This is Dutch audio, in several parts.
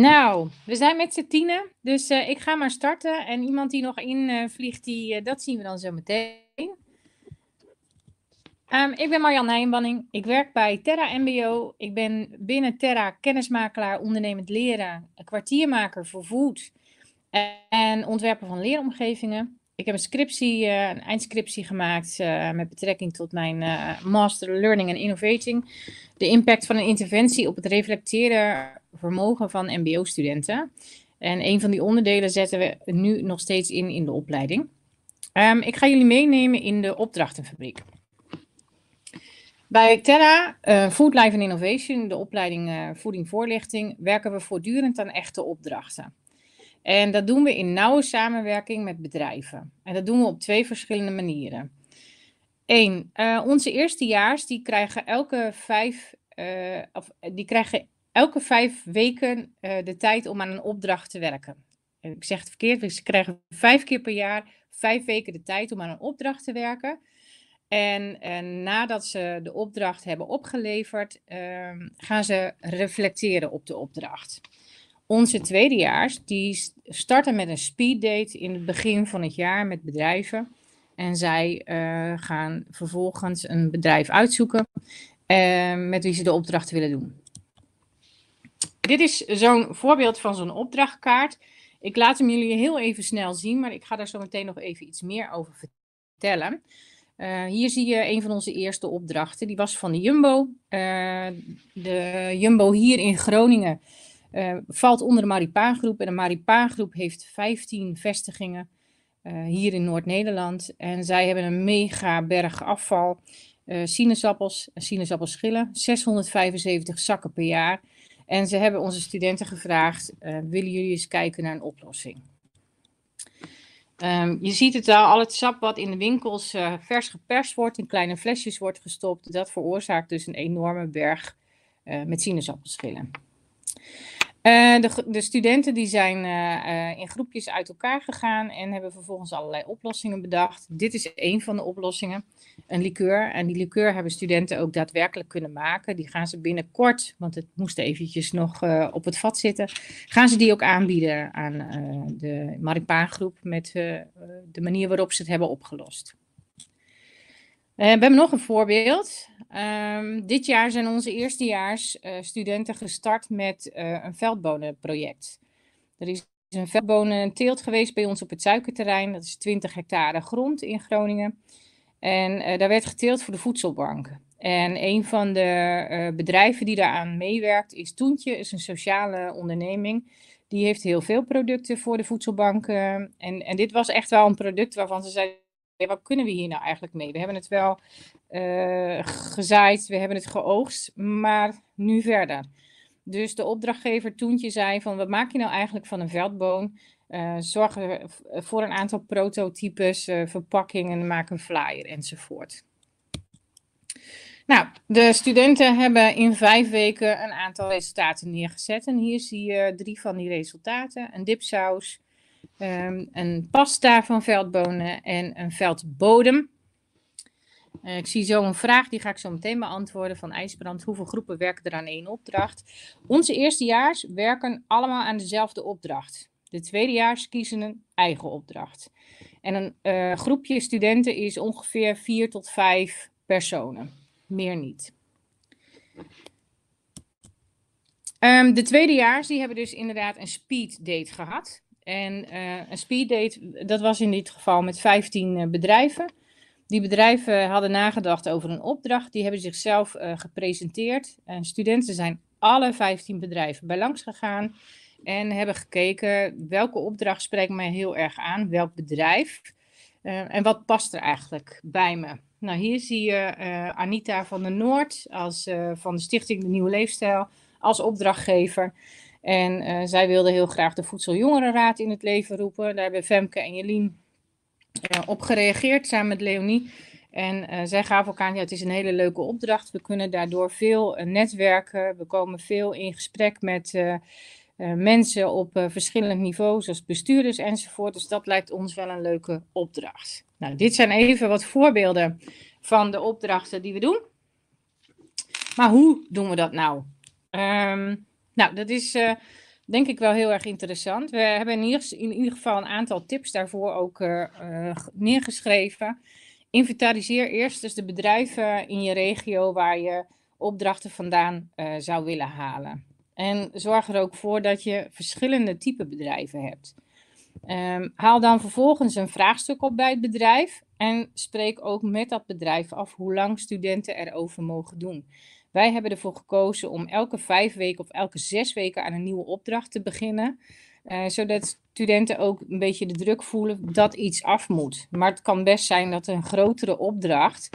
Nou, we zijn met z'n tienen, dus eh, ik ga maar starten. En iemand die nog invliegt, die, eh, dat zien we dan zo meteen. Ehm, ik ben Marjan Nijnbanning. Ik werk bij Terra MBO. Ik ben binnen Terra kennismakelaar, ondernemend leraar, kwartiermaker voor food en ontwerper van leeromgevingen ik heb een scriptie, eh, een eindscriptie gemaakt eh, met betrekking tot mijn eh, Master Learning and Innovating. De impact van een interventie op het reflecteren vermogen van mbo-studenten. En een van die onderdelen zetten we nu nog steeds in in de opleiding. Ehm, ik ga jullie meenemen in de opdrachtenfabriek. Bij Terra, Food Life and Innovation, de opleiding uh, Voeding Voorlichting, werken we voortdurend aan echte opdrachten. En dat doen we in nauwe samenwerking met bedrijven. En dat doen we op twee verschillende manieren. Eén, eh, onze eerstejaars die krijgen elke vijf, eh, of, eh, die krijgen elke vijf weken de tijd om aan een opdracht te werken. ik zeg het verkeerd, ze krijgen vijf keer per jaar vijf weken de tijd om aan een opdracht te werken. En, en nadat ze de opdracht hebben opgeleverd, ehm, gaan ze reflecteren op de opdracht. Onze tweedejaars die starten met een speeddate in het begin van het jaar met bedrijven. En zij eh, gaan vervolgens een bedrijf uitzoeken eh, met wie ze de opdracht willen doen. Dit is zo'n voorbeeld van zo'n opdrachtkaart. Ik laat hem jullie heel even snel zien, maar ik ga daar zo meteen nog even iets meer over vertellen. Eh, hier zie je een van onze eerste opdrachten. Die was van de Jumbo. de Jumbo hier in Groningen eh, valt onder de Maripa-groep en de Maripa-groep heeft 15 vestigingen eh, hier in Noord-Nederland. En zij hebben een mega berg afval, uh, sinaasappels, sinaasappelschillen, 675 zakken per jaar. En ze hebben onze studenten gevraagd, willen jullie eens kijken naar een oplossing? Ehm, je ziet het al, al het sap wat in de winkels vers geperst wordt, in kleine flesjes wordt gestopt, dat veroorzaakt dus een enorme berg met sinaasappelschillen. Eh, de, de, studenten die zijn eh, eh, in groepjes uit elkaar gegaan en hebben vervolgens allerlei oplossingen bedacht. Dit is één van de oplossingen, een liqueur. En die liqueur hebben studenten ook daadwerkelijk kunnen maken. Die gaan ze binnenkort, want het moest eventjes nog op het vat zitten, gaan ze die ook aanbieden aan de Maripaan groep met de manier waarop ze het hebben opgelost. Eh, we hebben nog een voorbeeld. Ehm, dit jaar zijn onze eerstejaarsstudenten eh, studenten gestart met eh, een veldbonenproject. Er is een veldbonenteelt geweest bij ons op het suikerterrein. Dat is 20 hectare grond in Groningen. En daar werd geteeld voor de voedselbank. En een van de bedrijven die daaraan meewerkt is Toentje, is een sociale onderneming. Die heeft heel veel producten voor de voedselbank. en, en dit was echt wel een product waarvan ze zeiden, wat kunnen we hier nou eigenlijk mee? We hebben het wel eh, gezaaid, we hebben het geoogst, maar nu verder. Dus de opdrachtgever Toentje zei van, wat maak je nou eigenlijk van een veldboom? Uh, zorg voor een aantal prototypes, eh, verpakkingen, maak een flyer enzovoort. Nou, de studenten hebben in vijf weken een aantal resultaten neergezet. En hier zie je drie van die resultaten. Een dipsaus, Ehm, een pasta van veldbonen en een veldbodem. Uh, ik zie zo een vraag, die ga ik zo meteen beantwoorden van IJsbrand. Hoeveel groepen werken er aan één opdracht? Onze eerstejaars werken allemaal aan dezelfde opdracht. De tweedejaars kiezen een eigen opdracht. En een eh, groepje studenten is ongeveer vier tot vijf personen. Meer niet. Ehm, de tweedejaars die hebben dus inderdaad een speed date gehad. En uh, een speeddate, dat was in dit geval met 15 eh, bedrijven. Die bedrijven hadden nagedacht over een opdracht. Die hebben zichzelf eh, gepresenteerd. En studenten zijn alle 15 bedrijven bij langs gegaan. En hebben gekeken welke opdracht spreekt mij heel erg aan. Welk bedrijf. en wat past er eigenlijk bij me. Nou, hier zie je Anita van der Noord als, van de Stichting De Nieuwe Leefstijl als opdrachtgever. En eh, zij wilden heel graag de Voedseljongerenraad in het leven roepen. Daar hebben Femke en Jelien eh, op gereageerd samen met Leonie. En eh, zij gaven elkaar, ja, het is een hele leuke opdracht. We kunnen daardoor veel netwerken. We komen veel in gesprek met mensen op verschillend niveaus, zoals bestuurders enzovoort. Dus dat lijkt ons wel een leuke opdracht. Nou, dit zijn even wat voorbeelden van de opdrachten die we doen. Maar hoe doen we dat nou? Ehm, nou, dat is eh, denk ik wel heel erg interessant. We hebben in ieder, in ieder geval een aantal tips daarvoor ook eh, eh, neergeschreven. Inventariseer eerst dus de bedrijven in je regio waar je opdrachten vandaan zou willen halen. En zorg er ook voor dat je verschillende type bedrijven hebt. Ehm, haal dan vervolgens een vraagstuk op bij het bedrijf en spreek ook met dat bedrijf af hoe lang studenten erover mogen doen. Wij hebben ervoor gekozen om elke vijf weken of elke zes weken aan een nieuwe opdracht te beginnen. Eh, zodat studenten ook een beetje de druk voelen dat iets af moet. Maar het kan best zijn dat een grotere opdracht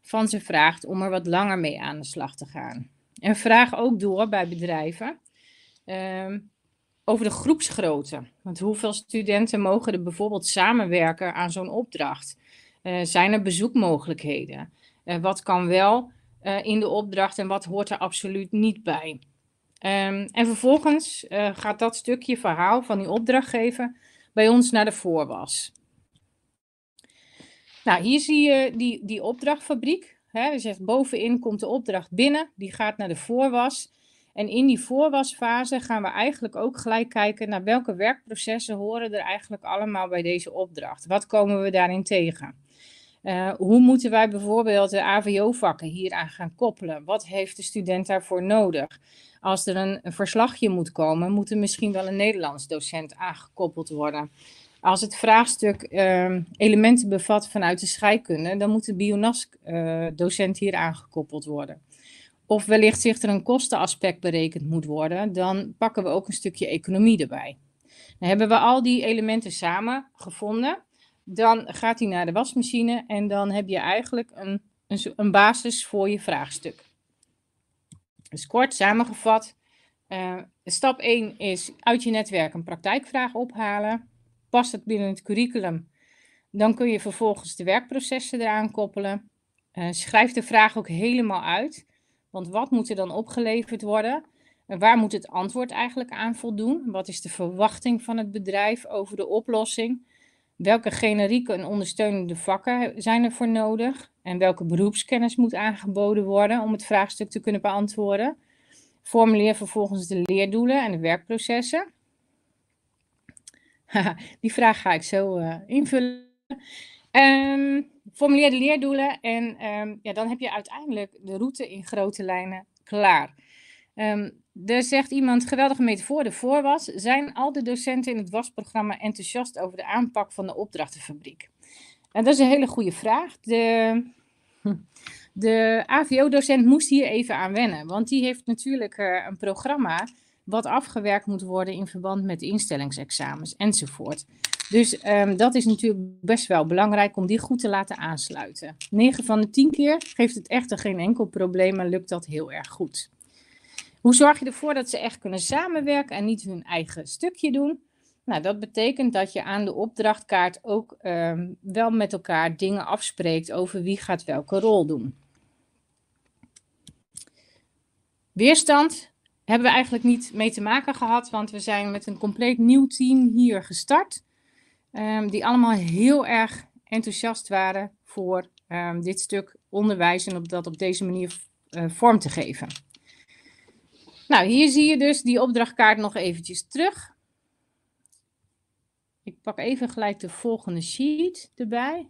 van ze vraagt om er wat langer mee aan de slag te gaan. En vraag ook door bij bedrijven ehm, over de groepsgrootte. Want hoeveel studenten mogen er bijvoorbeeld samenwerken aan zo'n opdracht? Eh, zijn er bezoekmogelijkheden? Eh, wat kan wel eh, in de opdracht en wat hoort er absoluut niet bij. Ehm, en vervolgens eh, gaat dat stukje verhaal van die opdrachtgever bij ons naar de voorwas. Nou, hier zie je die, die opdrachtfabriek. Hè, zegt bovenin komt de opdracht binnen, die gaat naar de voorwas. En in die voorwasfase gaan we eigenlijk ook gelijk kijken naar welke werkprocessen horen er eigenlijk allemaal bij deze opdracht. Wat komen we daarin tegen? Eh, hoe moeten wij bijvoorbeeld de AVO-vakken hieraan gaan koppelen? Wat heeft de student daarvoor nodig? Als er een, verslagje moet komen, moet er misschien wel een Nederlands docent aangekoppeld worden. Als het vraagstuk ehm, elementen bevat vanuit de scheikunde, dan moet de BIONAS-docent eh, hier aangekoppeld worden. Of wellicht zich er een kostenaspect berekend moet worden, dan pakken we ook een stukje economie erbij. Dan hebben we al die elementen samen gevonden. Dan gaat hij naar de wasmachine en dan heb je eigenlijk een, een, een basis voor je vraagstuk. Dus kort samengevat, eh, stap 1 is uit je netwerk een praktijkvraag ophalen. Past het binnen het curriculum? Dan kun je vervolgens de werkprocessen eraan koppelen. Eh, schrijf de vraag ook helemaal uit. Want wat moet er dan opgeleverd worden? En waar moet het antwoord eigenlijk aan voldoen? Wat is de verwachting van het bedrijf over de oplossing? Welke generieke en ondersteunende vakken zijn er voor nodig? En welke beroepskennis moet aangeboden worden om het vraagstuk te kunnen beantwoorden? Formuleer vervolgens de leerdoelen en de werkprocessen. Die vraag ga ik zo eh, invullen. Ehm, formuleer de leerdoelen en ehm, ja, dan heb je uiteindelijk de route in grote lijnen klaar. Ehm, er zegt iemand, geweldige metafoor, de was. Zijn al de docenten in het Wasprogramma enthousiast over de aanpak van de opdrachtenfabriek? En dat is een hele goede vraag. De, de AVO-docent moest hier even aan wennen, want die heeft natuurlijk eh, een programma wat afgewerkt moet worden in verband met instellingsexamens enzovoort. Dus ehm, dat is natuurlijk best wel belangrijk om die goed te laten aansluiten. 9 van de 10 keer geeft het echter geen enkel probleem en lukt dat heel erg goed. Hoe zorg je ervoor dat ze echt kunnen samenwerken en niet hun eigen stukje doen? Nou, dat betekent dat je aan de opdrachtkaart ook ehm, wel met elkaar dingen afspreekt over wie gaat welke rol doen. Weerstand hebben we eigenlijk niet mee te maken gehad, want we zijn met een compleet nieuw team hier gestart. Ehm, die allemaal heel erg enthousiast waren voor ehm, dit stuk onderwijs en om dat op deze manier eh, vorm te geven. Nou, hier zie je dus die opdrachtkaart nog eventjes terug. Ik pak even gelijk de volgende sheet erbij.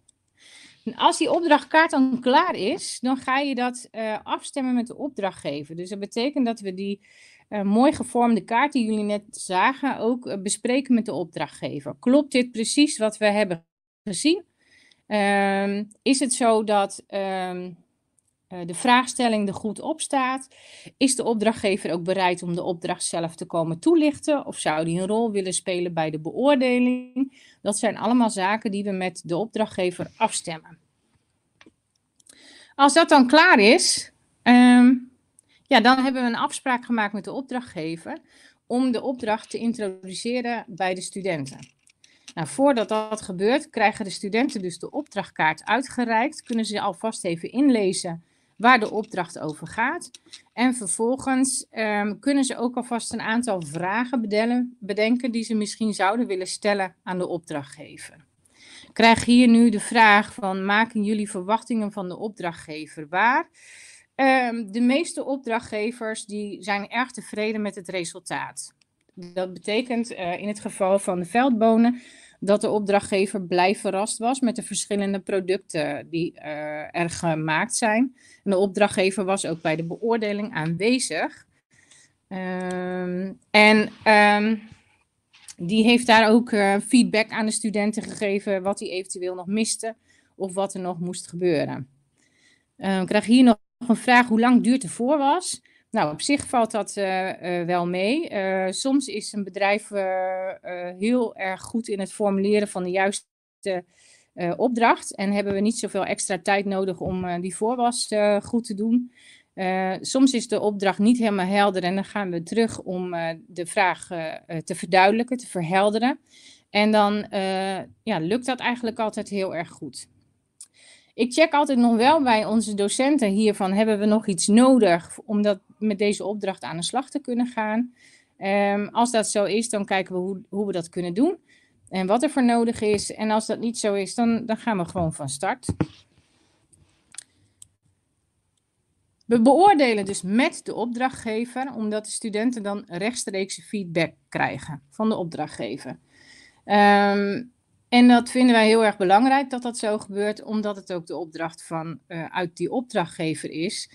En als die opdrachtkaart dan klaar is, dan ga je dat eh, afstemmen met de opdrachtgever. Dus dat betekent dat we die eh, mooi gevormde kaart die jullie net zagen ook eh, bespreken met de opdrachtgever. Klopt dit precies wat we hebben gezien? Ehm, is het zo dat ehm, eh, de vraagstelling er goed op staat. Is de opdrachtgever ook bereid om de opdracht zelf te komen toelichten? Of zou die een rol willen spelen bij de beoordeling? Dat zijn allemaal zaken die we met de opdrachtgever afstemmen. Als dat dan klaar is, ehm, ja, dan hebben we een afspraak gemaakt met de opdrachtgever om de opdracht te introduceren bij de studenten. Nou, voordat dat gebeurt, krijgen de studenten dus de opdrachtkaart uitgereikt. Kunnen ze alvast even inlezen waar de opdracht over gaat. En vervolgens ehm, kunnen ze ook alvast een aantal vragen bedenken die ze misschien zouden willen stellen aan de opdrachtgever. Ik krijg hier nu de vraag van maken jullie verwachtingen van de opdrachtgever waar? Ehm, de meeste opdrachtgevers die zijn erg tevreden met het resultaat. Dat betekent eh, in het geval van de veldbonen dat de opdrachtgever blij verrast was met de verschillende producten die eh, er gemaakt zijn. En de opdrachtgever was ook bij de beoordeling aanwezig. Ehm, en ehm, die heeft daar ook eh, feedback aan de studenten gegeven wat die eventueel nog miste of wat er nog moest gebeuren. Ehm, ik krijg hier nog een vraag hoe lang duurt de voorwas? Nou, op zich valt dat eh, eh, wel mee. Eh, soms is een bedrijf heel erg goed in het formuleren van de juiste opdracht. En hebben we niet zoveel extra tijd nodig om die voorwas goed te doen. soms is de opdracht niet helemaal helder en dan gaan we terug om de vraag te verduidelijken, te verhelderen. En dan ja, lukt dat eigenlijk altijd heel erg goed. Ik check altijd nog wel bij onze docenten hiervan, hebben we nog iets nodig? Omdat met deze opdracht aan de slag te kunnen gaan. Ehm, als dat zo is, dan kijken we hoe, hoe we dat kunnen doen en wat er voor nodig is. En als dat niet zo is, dan, dan gaan we gewoon van start. We beoordelen dus met de opdrachtgever, omdat de studenten dan rechtstreekse feedback krijgen van de opdrachtgever. Ehm, en dat vinden wij heel erg belangrijk dat dat zo gebeurt, omdat het ook de opdracht van, eh, uit die opdrachtgever is.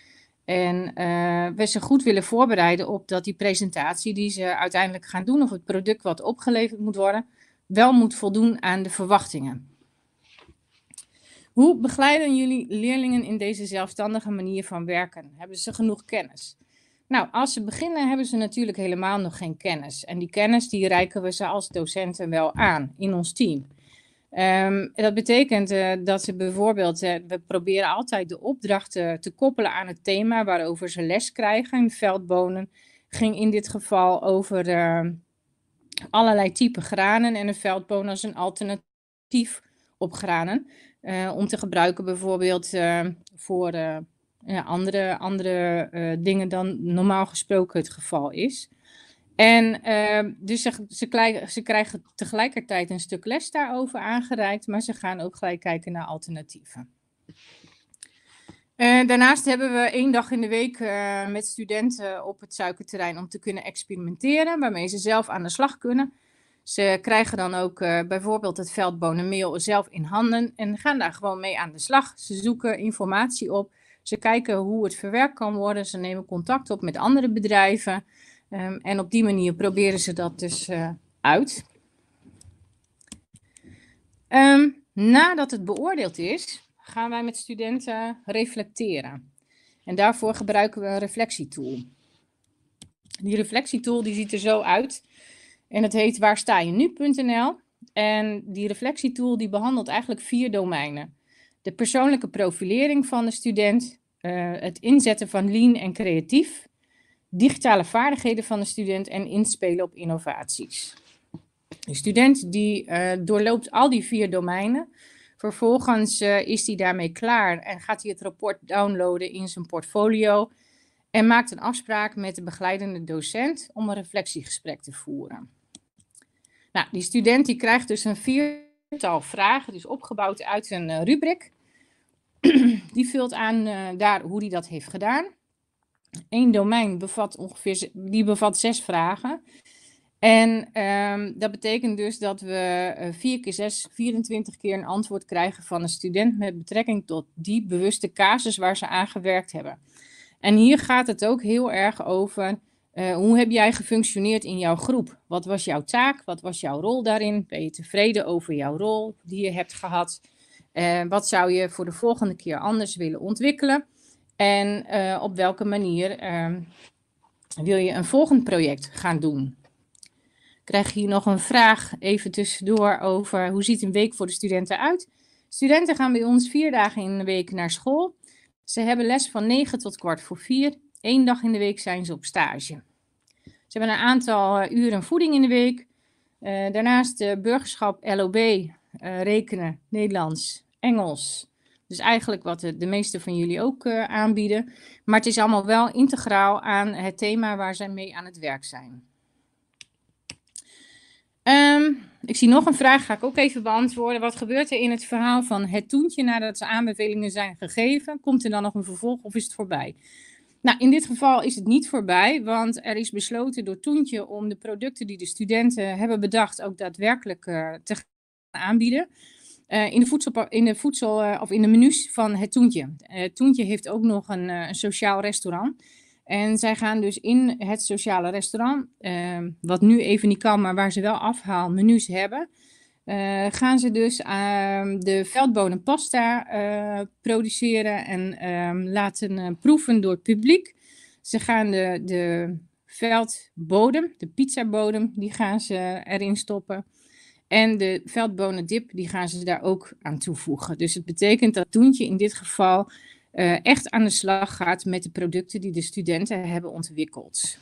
En eh, we ze goed willen voorbereiden op dat die presentatie die ze uiteindelijk gaan doen, of het product wat opgeleverd moet worden, wel moet voldoen aan de verwachtingen. Hoe begeleiden jullie leerlingen in deze zelfstandige manier van werken? Hebben ze genoeg kennis? Nou, als ze beginnen hebben ze natuurlijk helemaal nog geen kennis. En die kennis die reiken we ze als docenten wel aan in ons team. Ehm, dat betekent eh, dat ze bijvoorbeeld, eh, we proberen altijd de opdrachten te koppelen aan het thema waarover ze les krijgen. Veldbonen ging in dit geval over ehm, allerlei type granen en een veldboon als een alternatief op granen. Eh, om te gebruiken bijvoorbeeld ehm, voor andere, andere dingen dan normaal gesproken het geval is. En ehm, dus ze, ze, krijgen tegelijkertijd een stuk les daarover aangereikt, maar ze gaan ook gelijk kijken naar alternatieven. Eh, daarnaast hebben we één dag in de week eh, met studenten op het suikerterrein om te kunnen experimenteren, waarmee ze zelf aan de slag kunnen. Ze krijgen dan ook eh, bijvoorbeeld het veldbonenmeel zelf in handen en gaan daar gewoon mee aan de slag. Ze zoeken informatie op, ze kijken hoe het verwerkt kan worden, ze nemen contact op met andere bedrijven. Ehm, en op die manier proberen ze dat dus eh, uit. Ehm, nadat het beoordeeld is, gaan wij met studenten reflecteren. En daarvoor gebruiken we een reflectietool. Die reflectietool die ziet er zo uit. En het heet waarstaaienu.nl. je nu.nl. En die reflectietool die behandelt eigenlijk vier domeinen. De persoonlijke profilering van de student, eh, het inzetten van lean en creatief, digitale vaardigheden van de student en inspelen op innovaties. De student die eh, doorloopt al die vier domeinen. Vervolgens eh, is hij daarmee klaar en gaat hij het rapport downloaden in zijn portfolio. En maakt een afspraak met de begeleidende docent om een reflectiegesprek te voeren. Nou, die student die krijgt dus een viertal vragen, dus opgebouwd uit een eh, rubriek. die vult aan daar hoe hij dat heeft gedaan. Eén domein bevat ongeveer, die bevat zes vragen. En ehm, dat betekent dus dat we eh, vier 4 keer 6, 24 keer een antwoord krijgen van een student met betrekking tot die bewuste casus waar ze aan gewerkt hebben. En hier gaat het ook heel erg over eh, hoe heb jij gefunctioneerd in jouw groep? Wat was jouw taak? Wat was jouw rol daarin? Ben je tevreden over jouw rol die je hebt gehad? Eh, wat zou je voor de volgende keer anders willen ontwikkelen? En eh, op welke manier ehm, wil je een volgend project gaan doen? Krijg krijg hier nog een vraag even tussendoor over hoe ziet een week voor de studenten uit? Studenten gaan bij ons vier dagen in de week naar school. Ze hebben les van 9 tot kwart voor vier. Eén dag in de week zijn ze op stage. Ze hebben een aantal eh, uren voeding in de week. Eh, daarnaast burgerschap LOB, rekenen, Nederlands, Engels, dus eigenlijk wat de, eh, de meeste van jullie ook eh, aanbieden. Maar het is allemaal wel integraal aan het thema waar zij mee aan het werk zijn. Ehm, ik zie nog een vraag, ga ik ook even beantwoorden. Wat gebeurt er in het verhaal van het toentje nadat de aanbevelingen zijn gegeven? Komt er dan nog een vervolg of is het voorbij? Nou, in dit geval is het niet voorbij, want er is besloten door Toentje om de producten die de studenten hebben bedacht ook daadwerkelijk eh, te aanbieden. Eh, in de, voedsel, in de, eh, of in de menus van het Toentje. Eh, het Toentje heeft ook nog een, sociaal restaurant. En zij gaan dus in het sociale restaurant, wat nu even niet kan, maar waar ze wel afhaalmenus hebben, gaan ze dus ehm, de veldbodempasta produceren en ehm, laten proeven door het publiek. Ze gaan de, de veldbodem, de pizzabodem, die gaan ze erin stoppen. En de veldbonendip, die gaan ze daar ook aan toevoegen. Dus het betekent dat Toentje in dit geval eh, echt aan de slag gaat met de producten die de studenten hebben ontwikkeld.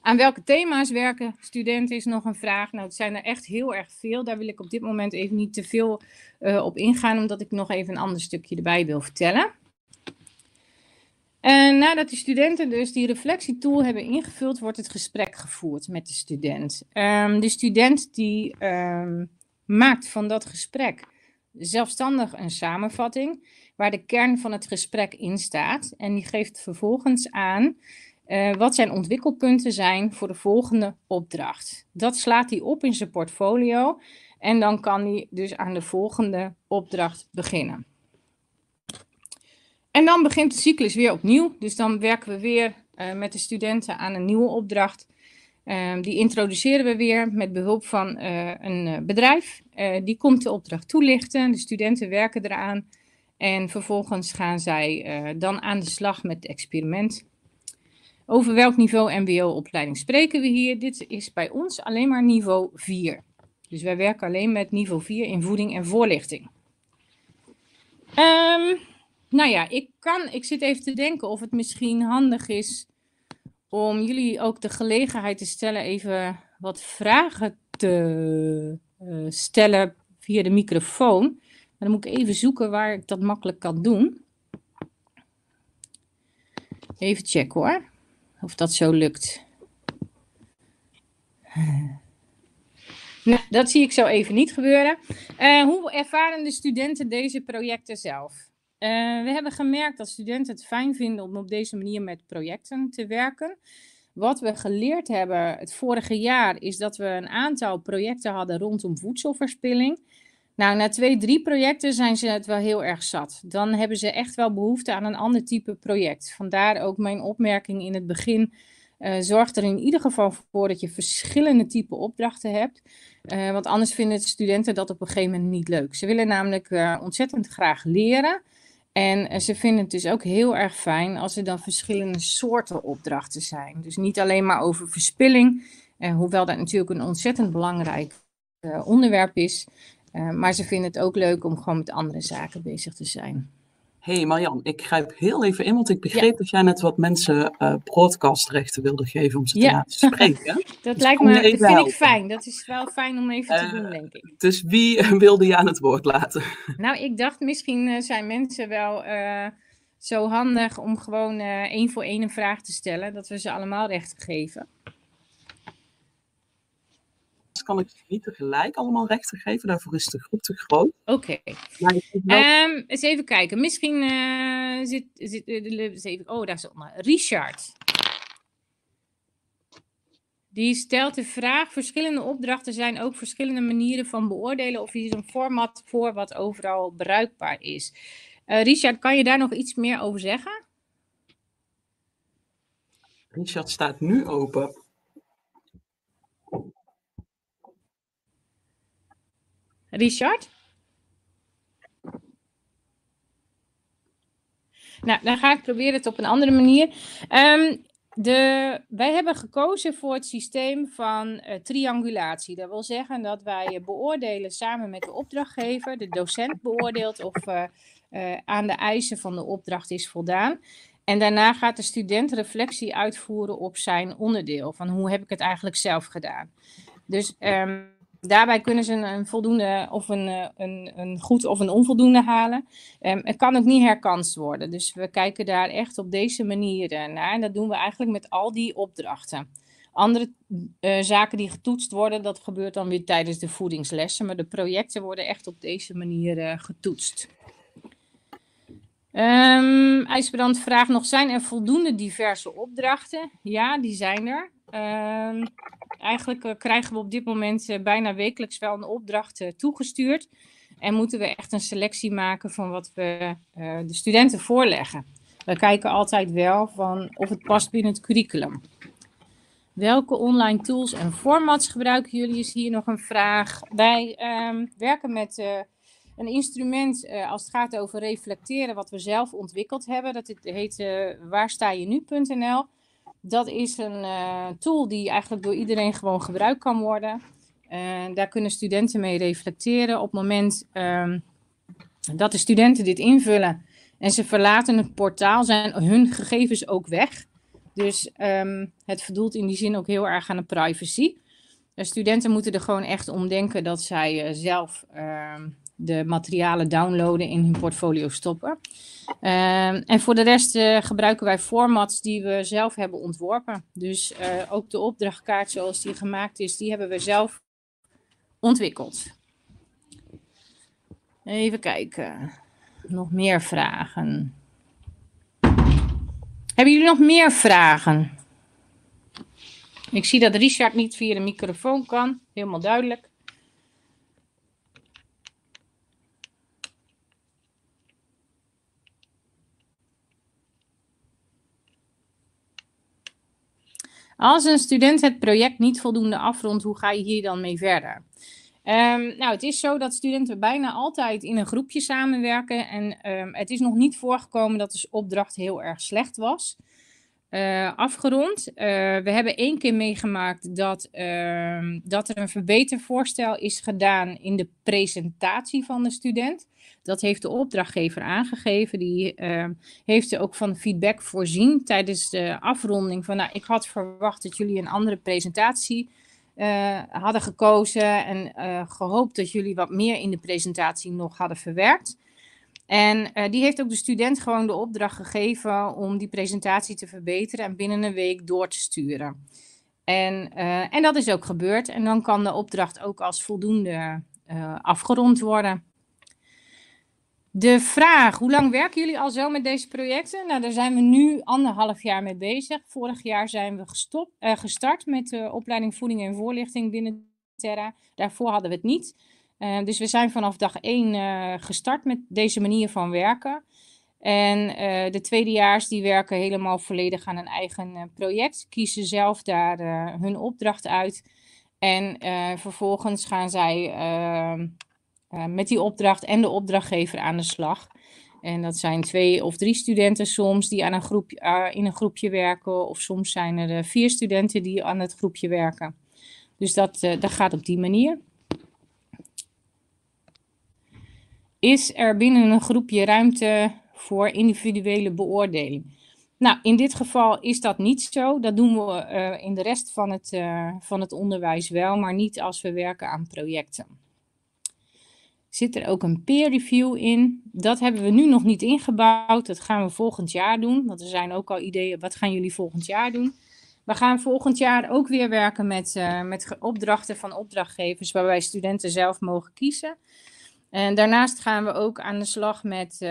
Aan welke thema's werken studenten is nog een vraag. Nou, het zijn er echt heel erg veel. Daar wil ik op dit moment even niet te veel eh, op ingaan, omdat ik nog even een ander stukje erbij wil vertellen. En nadat de studenten dus die reflectietool hebben ingevuld, wordt het gesprek gevoerd met de student. Ehm, de student die ehm, maakt van dat gesprek zelfstandig een samenvatting waar de kern van het gesprek in staat. En die geeft vervolgens aan eh, wat zijn ontwikkelpunten zijn voor de volgende opdracht. Dat slaat hij op in zijn portfolio en dan kan hij dus aan de volgende opdracht beginnen. En dan begint de cyclus weer opnieuw. Dus dan werken we weer eh, met de studenten aan een nieuwe opdracht. Ehm, die introduceren we weer met behulp van eh, een eh, bedrijf. Uh, die komt de opdracht toelichten. De studenten werken eraan. En vervolgens gaan zij dan aan de slag met het experiment. Over welk niveau MBO-opleiding spreken we hier? Dit is bij ons alleen maar niveau 4. Dus wij werken alleen met niveau 4 in voeding en voorlichting. Ehm, nou ja, ik, kan, ik zit even te denken of het misschien handig is om jullie ook de gelegenheid te stellen even wat vragen te eh, stellen via de microfoon. En dan moet ik even zoeken waar ik dat makkelijk kan doen. Even checken hoor, of dat zo lukt. Nou, dat zie ik zo even niet gebeuren. Eh, hoe ervaren de studenten deze projecten zelf? Eh, we hebben gemerkt dat studenten het fijn vinden om op deze manier met projecten te werken. Wat we geleerd hebben het vorige jaar is dat we een aantal projecten hadden rondom voedselverspilling. Nou, na twee, drie projecten zijn ze het wel heel erg zat. Dan hebben ze echt wel behoefte aan een ander type project. Vandaar ook mijn opmerking in het begin. Eh, zorg er in ieder geval voor dat je verschillende type opdrachten hebt. Eh, want anders vinden studenten dat op een gegeven moment niet leuk. Ze willen namelijk ontzettend graag leren. En eh, ze vinden het dus ook heel erg fijn als er dan verschillende soorten opdrachten zijn. Dus niet alleen maar over verspilling, eh, hoewel dat natuurlijk een ontzettend belangrijk eh, onderwerp is. Eh, maar ze vinden het ook leuk om gewoon met andere zaken bezig te zijn hey Marjan, ik grijp heel even in, want ik begreep dat jij net wat mensen uh, broadcastrechten wilde geven om ze te laten spreken. dat dus lijkt me, dat vind ik fijn. Dat is wel fijn om even te eh, doen, denk ik. Dus wie eh, wilde je aan het woord laten? Nou, ik dacht misschien zijn mensen wel zo handig om gewoon één voor één een vraag te stellen, dat we ze allemaal rechten geven kan ik niet tegelijk allemaal rechten geven. Daarvoor is de groep te groot. Oké. Okay. Ehm, eens even kijken. Misschien eh, zit. zit eh, even, oh, daar zit maar. Richard. Die stelt de vraag: verschillende opdrachten zijn ook verschillende manieren van beoordelen. Of is een format voor wat overal bruikbaar is? Eh, Richard, kan je daar nog iets meer over zeggen? Richard staat nu open. Richard? Nou, dan ga ik proberen het op een andere manier. Ehm, de, wij hebben gekozen voor het systeem van eh, triangulatie. Dat wil zeggen dat wij eh, beoordelen samen met de opdrachtgever, de docent beoordeelt of eh, aan de eisen van de opdracht is voldaan. En daarna gaat de student reflectie uitvoeren op zijn onderdeel, van hoe heb ik het eigenlijk zelf gedaan. Dus ehm, Daarbij kunnen ze een, voldoende of een, eh, een, een, goed of een onvoldoende halen. Ehm, het kan ook niet herkans worden. Dus we kijken daar echt op deze manier eh, naar. En dat doen we eigenlijk met al die opdrachten. Andere eh, zaken die getoetst worden, dat gebeurt dan weer tijdens de voedingslessen. Maar de projecten worden echt op deze manier getoetst. Um, IJsbrand vraagt nog, zijn er voldoende diverse opdrachten? Ja, die zijn er. Ehm, eigenlijk eh, krijgen we op dit moment eh, bijna wekelijks wel een opdracht eh, toegestuurd. En moeten we echt een selectie maken van wat we de studenten voorleggen. We kijken altijd wel van of het past binnen het curriculum. Welke online tools en formats gebruiken jullie? Is hier nog een vraag. Wij ehm, werken met een instrument als het gaat over reflecteren wat we zelf ontwikkeld hebben. Dat heet uh, waarstaaijenu.nl. Dat is een eh, tool die eigenlijk door iedereen gewoon gebruikt kan worden. daar kunnen studenten mee reflecteren op het moment ehm, dat de studenten dit invullen en ze verlaten het portaal, zijn hun gegevens ook weg. Dus ehm, het verdoelt in die zin ook heel erg aan de privacy. studenten moeten er gewoon echt om denken dat zij eh, zelf ehm, de materialen downloaden in hun portfolio stoppen. Ehm, en voor de rest eh, gebruiken wij formats die we zelf hebben ontworpen. Dus eh, ook de opdrachtkaart zoals die gemaakt is, die hebben we zelf ontwikkeld. Even kijken. Nog meer vragen. Hebben jullie nog meer vragen? Ik zie dat Richard niet via de microfoon kan. Helemaal duidelijk. Als een student het project niet voldoende afrondt, hoe ga je hier dan mee verder? Ehm, nou, het is zo dat studenten bijna altijd in een groepje samenwerken. En ehm, het is nog niet voorgekomen dat de opdracht heel erg slecht was. Eh, afgerond. Eh, we hebben één keer meegemaakt dat, ehm, dat er een verbetervoorstel is gedaan in de presentatie van de student. Dat heeft de opdrachtgever aangegeven. Die ehm, heeft er ook van feedback voorzien tijdens de afronding. Van nou, ik had verwacht dat jullie een andere presentatie eh, hadden gekozen. En eh, gehoopt dat jullie wat meer in de presentatie nog hadden verwerkt. En eh, die heeft ook de student gewoon de opdracht gegeven om die presentatie te verbeteren en binnen een week door te sturen. En, en dat is ook gebeurd. En dan kan de opdracht ook als voldoende afgerond worden. De vraag, hoe lang werken jullie al zo met deze projecten? Nou, daar zijn we nu anderhalf jaar mee bezig. Vorig jaar zijn we eh, gestart met de eh, opleiding voeding en voorlichting binnen Terra. Daarvoor hadden we het niet. Eh, dus we zijn vanaf dag één gestart met deze manier van werken. En de tweedejaars die werken helemaal volledig aan een eigen project. Kiezen zelf daar hun opdracht uit. En vervolgens gaan zij ehm, eh, met die opdracht en de opdrachtgever aan de slag. En dat zijn twee of drie studenten soms die aan een groep, eh, in een groepje werken. Of soms zijn er eh, vier studenten die aan het groepje werken. Dus dat, dat gaat op die manier. Is er binnen een groepje ruimte voor individuele beoordeling? Nou, in dit geval is dat niet zo. Dat doen we in de rest van het, van het onderwijs wel, maar niet als we werken aan projecten. Zit er ook een peer review in? Dat hebben we nu nog niet ingebouwd. Dat gaan we volgend jaar doen. Want er zijn ook al ideeën. Wat gaan jullie volgend jaar doen? We gaan volgend jaar ook weer werken met, eh, met opdrachten van opdrachtgevers. Waarbij studenten zelf mogen kiezen. En daarnaast gaan we ook aan de slag met uh,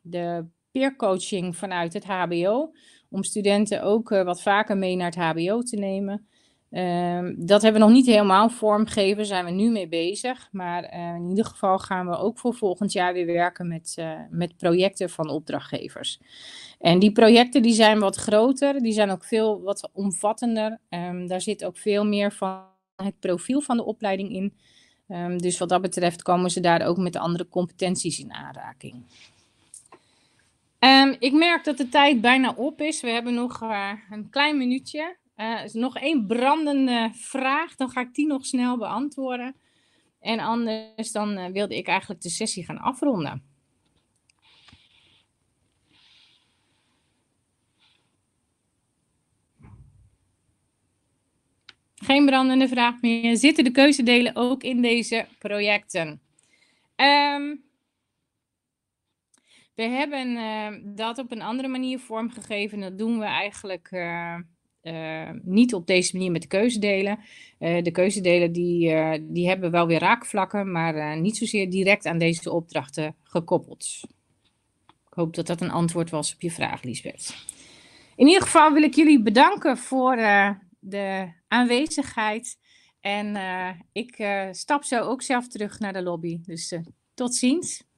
de peercoaching vanuit het HBO. Om studenten ook eh, wat vaker mee naar het HBO te nemen. Ehm, dat hebben we nog niet helemaal vormgegeven, zijn we nu mee bezig. Maar eh, in ieder geval gaan we ook voor volgend jaar weer werken met, eh, met projecten van opdrachtgevers. En die projecten die zijn wat groter, die zijn ook veel wat omvattender. Ehm, daar zit ook veel meer van het profiel van de opleiding in. Ehm, dus wat dat betreft komen ze daar ook met andere competenties in aanraking. Um, ik merk dat de tijd bijna op is. We hebben nog eh, een klein minuutje. Uh, is nog één brandende vraag, dan ga ik die nog snel beantwoorden. En anders dan eh, wilde ik eigenlijk de sessie gaan afronden. Geen brandende vraag meer. Zitten de keuzedelen ook in deze projecten? Ehm, we hebben eh, dat op een andere manier vormgegeven. Dat doen we eigenlijk eh, niet op deze manier met de keuzedelen. Uh, eh, de keuzedelen die, eh, die hebben wel weer raakvlakken, maar niet zozeer direct aan deze opdrachten gekoppeld. Ik hoop dat dat een antwoord was op je vraag, Lisbeth. In ieder geval wil ik jullie bedanken voor de aanwezigheid. En ik stap zo ook zelf terug naar de lobby. Dus tot ziens.